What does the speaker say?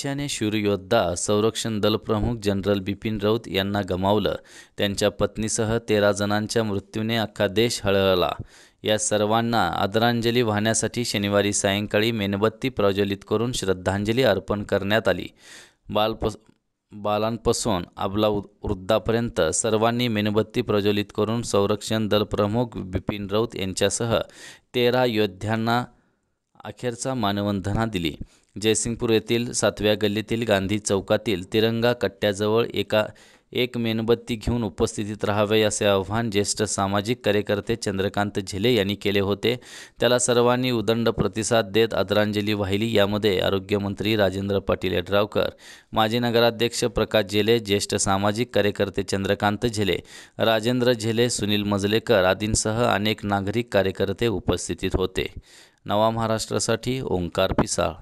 ईशान्य योद्धा संरक्षण दल प्रमुख जनरल बिपिन राऊत यांना गमावलं त्यांच्या पत्नीसह तेरा जणांच्या मृत्यूने अख्खा देश हळहळला या सर्वांना आदरांजली वाहण्यासाठी शनिवारी सायंकाळी मेणबत्ती प्रज्वलित करून श्रद्धांजली अर्पण करण्यात आली बालप बालांपासून अबला वृद्धापर्यंत सर्वांनी मेणबत्ती प्रज्वलित करून संरक्षण दल प्रमुख बिपिन राऊत यांच्यासह तेरा योद्ध्यांना अखेरचा मानवंदना दिली जयसिंगपूर येथील सातव्या गल्लीतील गांधी चौकातील तिरंगा कट्ट्याजवळ एका एक मेणबत्ती घेऊन उपस्थितीत राहावे असे आव्हान ज्येष्ठ सामाजिक कार्यकर्ते चंद्रकांत झिले यांनी केले होते त्याला सर्वांनी उदंड प्रतिसाद देत आदरांजली वाहिली यामध्ये आरोग्यमंत्री राजेंद्र पाटील यड्रावकर माजी नगराध्यक्ष प्रकाश झेले ज्येष्ठ सामाजिक कार्यकर्ते चंद्रकांत झेले राजेंद्र झेले सुनील मजलेकर आदींसह अनेक नागरिक कार्यकर्ते उपस्थितीत होते नवा महाराष्ट्रासाठी ओंकार पिसाळ